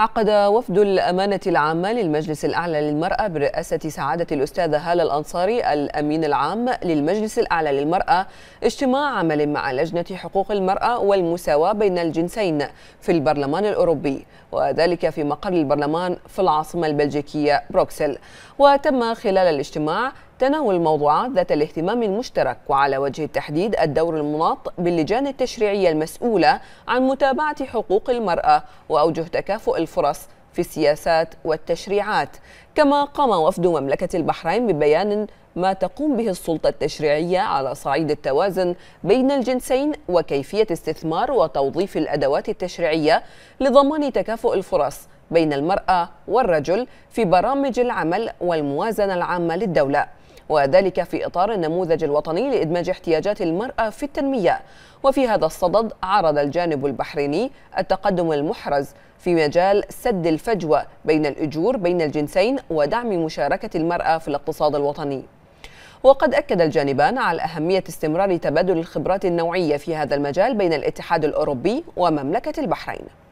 عقد وفد الأمانة العامة للمجلس الأعلى للمرأة برئاسة سعادة الأستاذة هالة الأنصاري الأمين العام للمجلس الأعلى للمرأة اجتماع عمل مع لجنة حقوق المرأة والمساواة بين الجنسين في البرلمان الأوروبي وذلك في مقر البرلمان في العاصمة البلجيكية بروكسل وتم خلال الاجتماع تناول موضوعات ذات الاهتمام المشترك وعلى وجه التحديد الدور المناط باللجان التشريعية المسؤولة عن متابعة حقوق المرأة وأوجه تكافؤ الفرص في السياسات والتشريعات كما قام وفد مملكة البحرين ببيان ما تقوم به السلطة التشريعية على صعيد التوازن بين الجنسين وكيفية استثمار وتوظيف الأدوات التشريعية لضمان تكافؤ الفرص بين المرأة والرجل في برامج العمل والموازنة العامة للدولة وذلك في إطار النموذج الوطني لإدماج احتياجات المرأة في التنمية وفي هذا الصدد عرض الجانب البحريني التقدم المحرز في مجال سد الفجوة بين الأجور بين الجنسين ودعم مشاركة المرأة في الاقتصاد الوطني وقد أكد الجانبان على أهمية استمرار تبادل الخبرات النوعية في هذا المجال بين الاتحاد الأوروبي ومملكة البحرين